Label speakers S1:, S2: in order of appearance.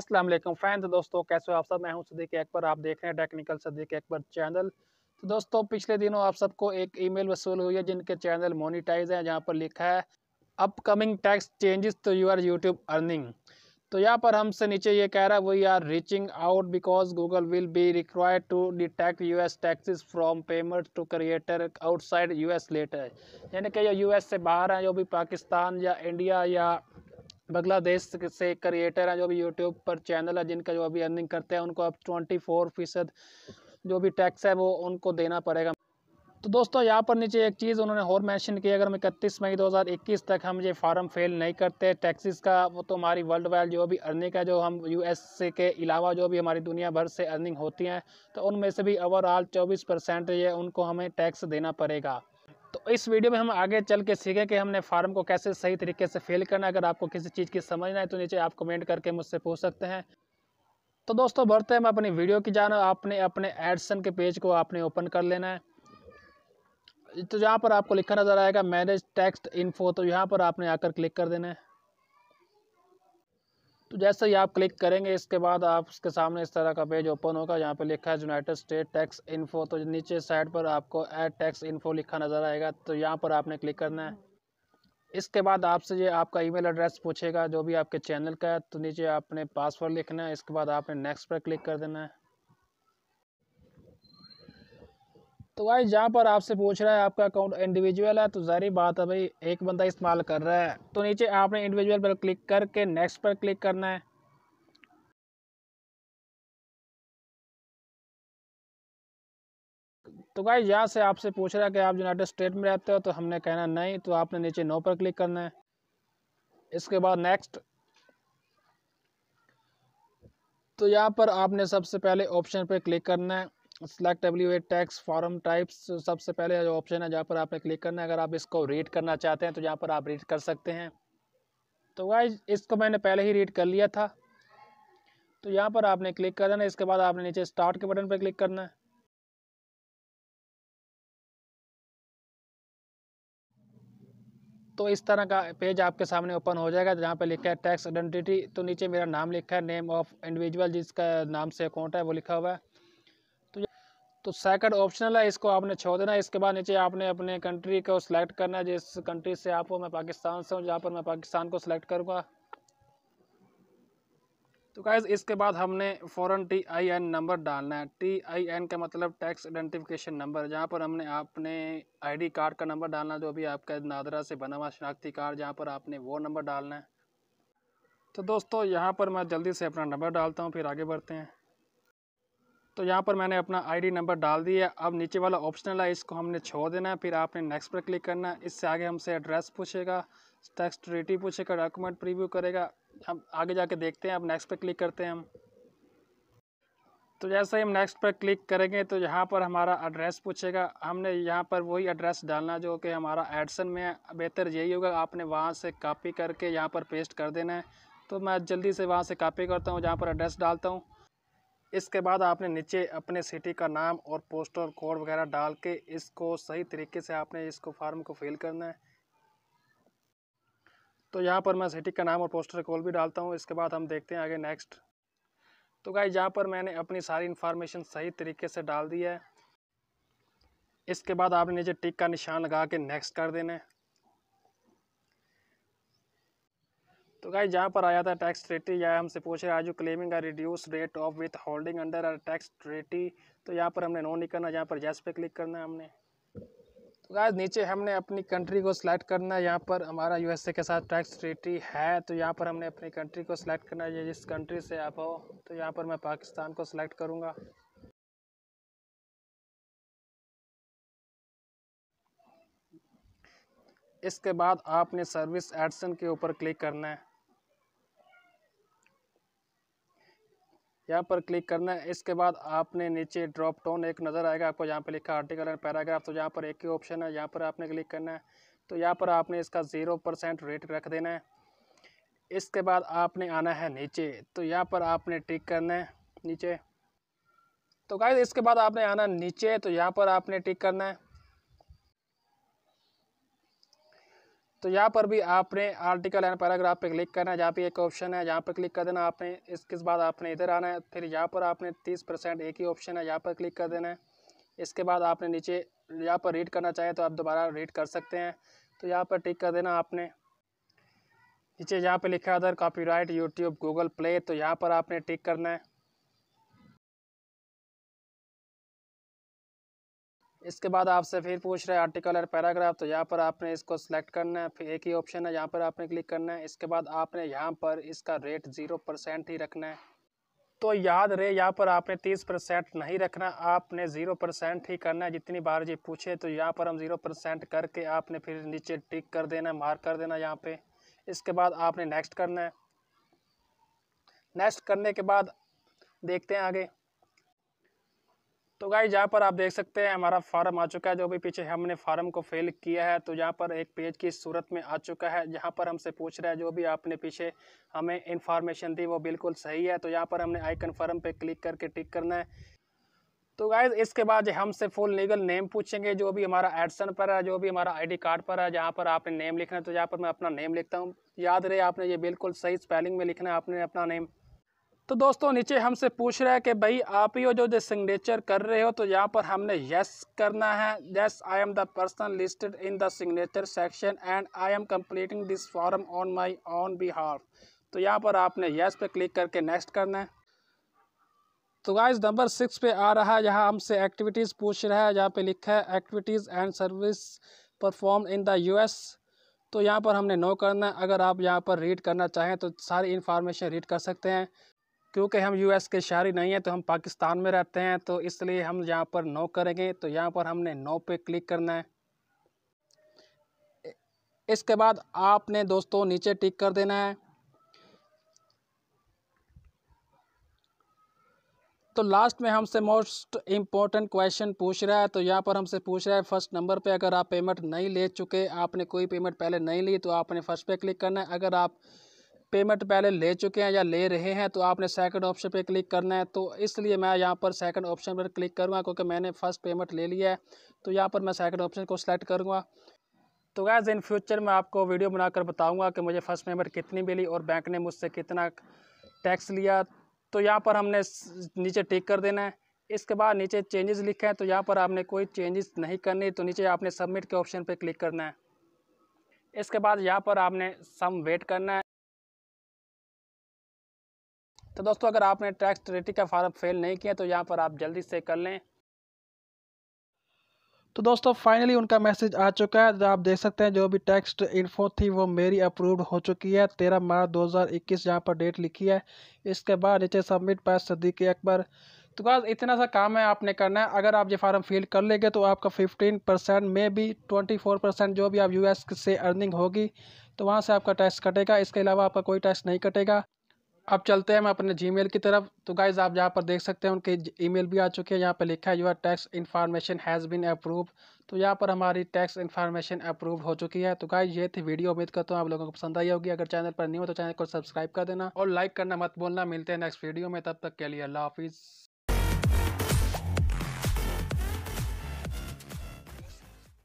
S1: अस्सलाम वालेकुम दोस्तों कैसे हो आप सब मैं हूं सदीक अकबर आप देख रहे हैं टेक्निकल सदीक अकबर चैनल तो दोस्तों पिछले दिनों आप सबको एक ईमेल वसूल हुई है जिनके चैनल मोनिटाइज है जहां पर लिखा है upcoming tax changes to your YouTube earning तो यहाँ पर हमसे नीचे ये कह रहा है we are reaching out because Google will be required to detect US taxes from payment to creator outside US later यानी कि जो यूएस से बाहर हैं जो भी पाकिस्तान या इंडिया या बांग्लादेश से क्रिएटर हैं जो भी यूट्यूब पर चैनल है जिनका जो अभी अर्निंग करते हैं उनको अब ट्वेंटी फोर फीसद जो भी टैक्स है वो उनको देना पड़ेगा तो दोस्तों यहाँ पर नीचे एक चीज़ उन्होंने और मेंशन की अगर हम इकतीस मई 2021 तक हम ये फार्म फेल नहीं करते टैक्सेस का वो तो हमारी वर्ल्ड वाइड जो भी अर्निंग है जो हम यूएसए के अलावा जो भी हमारी दुनिया भर से अर्निंग होती हैं तो उनमें से भी ओवरऑल चौबीस परसेंट ये उनको हमें टैक्स देना पड़ेगा तो इस वीडियो में हम आगे चल के सीखें कि हमने फार्म को कैसे सही तरीके से फेल करना है अगर आपको किसी चीज़ की समझना है तो नीचे आप कमेंट करके मुझसे पूछ सकते हैं तो दोस्तों बढ़ते हैं अपनी वीडियो की जाना आपने अपने एडसन के पेज को आपने ओपन कर लेना है तो यहाँ पर आपको लिखा नज़र आएगा मैनेज टेक्स्ट इन्फो तो यहाँ पर आपने आकर क्लिक कर देना है तो जैसे ही आप क्लिक करेंगे इसके बाद आप उसके सामने इस तरह का पेज ओपन होगा यहाँ पर लिखा है यूनाइटेड स्टेट टैक्स इन्फो तो नीचे साइड पर आपको एड टैक्स इन्फो लिखा नज़र आएगा तो यहाँ पर आपने क्लिक करना है इसके बाद आपसे ये आपका ईमेल एड्रेस पूछेगा जो भी आपके चैनल का है तो नीचे आपने पासवर्ड लिखना है इसके बाद आपने नेक्स्ट पर क्लिक कर देना है तो भाई जहाँ पर आपसे पूछ रहा है आपका अकाउंट इंडिविजुअल है तो जारी बात है भाई एक बंदा इस्तेमाल कर रहा है तो नीचे आपने इंडिविजुअल पर क्लिक करके नेक्स्ट पर क्लिक करना है तो भाई यहाँ से आपसे पूछ रहा है कि आप यूनाइटेड स्टेट में रहते हो तो हमने कहना नहीं तो आपने नीचे नो पर क्लिक करना है इसके बाद नेक्स्ट तो यहाँ पर आपने सबसे पहले ऑप्शन पर क्लिक करना है select a tax form types सबसे पहले जो ऑप्शन है जहाँ पर आपने क्लिक करना है अगर आप इसको रीड करना चाहते हैं तो यहाँ पर आप रीड कर सकते हैं तो वाइज इसको मैंने पहले ही रीड कर लिया था तो यहाँ पर आपने क्लिक कर देना इसके बाद आपने नीचे स्टार्ट के बटन पर क्लिक करना है तो इस तरह का पेज आपके सामने ओपन हो जाएगा जहाँ पे लिखा है टैक्स आइडेंटिटी तो नीचे मेरा नाम लिखा है नेम ऑफ इंडिविजुअल जिसका नाम से अकाउंट है वो लिखा हुआ है तो सेकंड ऑप्शनल है इसको आपने छोड़ देना इसके बाद नीचे आपने अपने कंट्री को सिलेक्ट करना है जिस कंट्री से आप हो मैं पाकिस्तान से हूँ जहाँ पर मैं पाकिस्तान को सिलेक्ट करूँगा तो गाइज इसके बाद हमने फ़ौरन टी आई एन नंबर डालना है टी आई एन का मतलब टैक्स आइडेंटिफिकेशन नंबर जहाँ पर हमने आपने आईडी कार्ड का नंबर डालना जो भी आपका नादरा से बना हुआ शनाख्ती कार्ड जहाँ पर आपने वो नंबर डालना है तो दोस्तों यहाँ पर मैं जल्दी से अपना नंबर डालता हूँ फिर आगे बढ़ते हैं तो यहाँ पर मैंने अपना आईडी नंबर डाल दिया अब नीचे वाला ऑप्शनल है इसको हमने छोड़ देना है फिर आपने नेक्स्ट पर क्लिक करना है इससे आगे हमसे एड्रेस पूछेगा टैक्स रेटी पूछेगा डॉक्यूमेंट प्रीव्यू करेगा अब आगे जाके देखते हैं अब नेक्स्ट पर क्लिक करते हैं हम तो जैसे ही हम नेक्स्ट पर क्लिक करेंगे तो यहाँ पर हमारा एड्रेस पूछेगा हमने यहाँ पर वही एड्रेस डालना जो कि हमारा एडसन में है बेहतर यही होगा आपने वहाँ से कापी करके यहाँ पर पेस्ट कर देना है तो मैं जल्दी से वहाँ से कापी करता हूँ जहाँ पर एड्रेस डालता हूँ इसके बाद आपने नीचे अपने सिटी का नाम और पोस्टर कोड वगैरह डाल के इसको सही तरीके से आपने इसको फार्म को फिल करना है तो यहाँ पर मैं सिटी का नाम और पोस्टर कोड भी डालता हूँ इसके बाद हम देखते हैं आगे नेक्स्ट तो गाइज यहाँ पर मैंने अपनी सारी इन्फॉर्मेशन सही तरीके से डाल दी है इसके बाद आपने नीचे टिक का निशान लगा के नेक्स्ट कर देना है तो गाय जहाँ पर आया था टैक्स ट्रेटी या हमसे पूछ रहे are you claiming reduce rate of withholding under tax treaty तो यहाँ पर हमने नो नहीं करना यहाँ पर जैस पे क्लिक करना है हमने तो गाय नीचे हमने अपनी कंट्री को सिलेक्ट करना है यहाँ पर हमारा यूएसए के साथ टैक्स ट्रेटी है तो यहाँ पर हमने अपनी कंट्री को सिलेक्ट करना है जिस कंट्री से आप हो तो यहाँ पर मैं पाकिस्तान को सिलेक्ट करूँगा इसके बाद आपने सर्विस एडसन के ऊपर क्लिक करना है यहाँ पर क्लिक करना है इसके बाद आपने नीचे ड्रॉप डाउन एक नज़र आएगा आपको यहाँ पर लिखा आर्टिकल एंड पैराग्राफ तो यहाँ पर एक ही ऑप्शन है यहाँ पर आपने क्लिक करना है तो यहाँ पर आपने इसका ज़ीरो परसेंट रेट रख देना है इसके बाद आपने आना है नीचे तो यहाँ पर आपने टिक करना है नीचे तो गाइज इसके बाद आपने आना नीचे तो यहाँ पर आपने टिक करना है तो यहाँ पर भी आपने आर्टिकल एंड पैराग्राफ पे क्लिक करना है जहाँ पे एक ऑप्शन है जहाँ पर क्लिक कर देना आपने इसके बाद आपने इधर आना है फिर यहाँ पर आपने तीस परसेंट एक ही ऑप्शन है यहाँ पर क्लिक कर देना है इसके बाद आपने नीचे यहाँ पर रीड करना चाहें तो आप दोबारा रीड कर सकते हैं तो यहाँ पर टिक कर देना आपने नीचे यहाँ पर लिखा other copyright YouTube Google Play तो यहाँ पर आपने टिक करना है इसके बाद आपसे फिर पूछ रहे हैं आर्टिकल और पैराग्राफ तो यहाँ पर आपने इसको सेलेक्ट करना है फिर एक ही ऑप्शन है यहाँ पर आपने क्लिक करना है इसके बाद आपने यहाँ पर इसका रेट ज़ीरो परसेंट ही रखना है तो याद रहे यहाँ पर आपने तीस परसेंट नहीं रखना आपने ज़ीरो परसेंट ही करना है जितनी बार जी पूछे तो यहाँ पर हम ज़ीरो परसेंट करके आपने फिर नीचे टिक कर देना मार्क कर देना यहाँ पे इसके बाद आपने नेक्स्ट करना है नेक्स्ट करने के बाद देखते हैं आगे तो गाय यहाँ पर आप देख सकते हैं हमारा फार्म आ चुका है जो भी पीछे हमने फार्म को फिल किया है तो यहाँ पर एक पेज की सूरत में आ चुका है जहाँ पर हमसे पूछ रहा है जो भी आपने पीछे हमें इन्फॉर्मेशन दी वो बिल्कुल सही है तो यहाँ पर हमने आई कन्फर्म पे क्लिक करके टिक करना है तो गाइज इसके बाद हमसे फुल लीगल नेम पूछेंगे जो भी हमारा एडसन पर है जो भी हमारा आईडी कार्ड पर है जहाँ पर आपने नेम लिखना है तो यहाँ पर मैं अपना नेम लिखता हूँ याद रहे आपने ये बिल्कुल सही स्पेलिंग में लिखना है आपने अपना नेम तो दोस्तों नीचे हमसे पूछ रहा है कि भाई आप ही हो जो सिग्नेचर कर रहे हो तो यहाँ पर हमने यस करना है yes I am the person listed in the signature section and I am completing this form on my own behalf तो यहाँ पर आपने यस पे क्लिक करके नेक्स्ट करना है तो गाइस नंबर सिक्स पे आ रहा है यहाँ हमसे एक्टिविटीज़ पूछ रहा है जहाँ पे लिखा है activities and service perform in the US तो यहाँ पर हमने नो करना है अगर आप यहाँ पर रीड करना चाहें तो सारी इन्फॉर्मेशन रीड कर सकते हैं क्योंकि हम यूएस के शहरी नहीं हैं तो हम पाकिस्तान में रहते हैं तो इसलिए हम यहाँ पर नो करेंगे तो यहाँ पर हमने नो पे क्लिक करना है इसके बाद आपने दोस्तों नीचे टिक कर देना है तो लास्ट में हमसे मोस्ट इम्पोर्टेंट क्वेश्चन पूछ रहा है तो यहाँ पर हमसे पूछ रहा है फर्स्ट नंबर पे अगर आप पेमेंट नहीं ले चुके आपने कोई पेमेंट पहले नहीं ली तो आपने फर्स्ट पे क्लिक करना है अगर आप पेमेंट पहले ले चुके हैं या ले रहे हैं तो आपने सेकंड ऑप्शन पे क्लिक करना है तो इसलिए मैं यहाँ पर सेकंड ऑप्शन पर क्लिक करूँगा क्योंकि मैंने फ़र्स्ट पेमेंट ले लिया है तो यहाँ पर मैं सेकंड ऑप्शन को सिलेक्ट करूँगा तो गैज़ इन फ्यूचर मैं आपको वीडियो बनाकर बताऊँगा कि मुझे फ़र्स्ट पेमेंट कितनी मिली और बैंक ने मुझसे कितना टैक्स लिया तो यहाँ पर हमने नीचे टिक कर देना है इसके बाद नीचे चेंजेस लिखे हैं तो यहाँ पर आपने कोई चेंजेस नहीं करनी तो नीचे आपने सबमिट के ऑप्शन पर क्लिक करना है इसके बाद यहाँ पर आपने सम वेट करना है तो दोस्तों अगर आपने टैक्स रेटी का फॉर्म फेल नहीं किया तो यहाँ पर आप जल्दी से कर लें तो दोस्तों फाइनली उनका मैसेज आ चुका है तो आप देख सकते हैं जो भी टेक्स्ट इन्फो थी वो मेरी अप्रूव्ड हो चुकी है तेरह मार्च 2021 यहाँ पर डेट लिखी है इसके बाद नीचे सबमिट सदी के अकबर तो बस इतना सा काम है आपने करना है अगर आप ये फार्म फिल कर लेंगे तो आपका 15 परसेंट में भी 24 परसेंट जो भी आप यूएस से अर्निंग होगी तो वहाँ से आपका टैक्स कटेगा इसके अलावा आपका कोई टैक्स नहीं कटेगा अब चलते हैं मैं अपने जीमेल की तरफ तो गाइज आप यहाँ पर देख सकते हैं उनके ईमेल भी आ चुके हैं यहाँ पर लिखा है your tax information has been approve तो यहाँ पर हमारी टैक्स इन्फॉर्मेशन अप्रूव हो चुकी है तो गाइज ये थी वीडियो उम्मीद करता हूँ आप लोगों को पसंद आई होगी अगर चैनल पर नहीं हो तो चैनल को सब्सक्राइब कर देना और लाइक करना मत बोलना मिलते हैं नेक्स्ट वीडियो में तब तक के लिए अल्लाह हाफिज़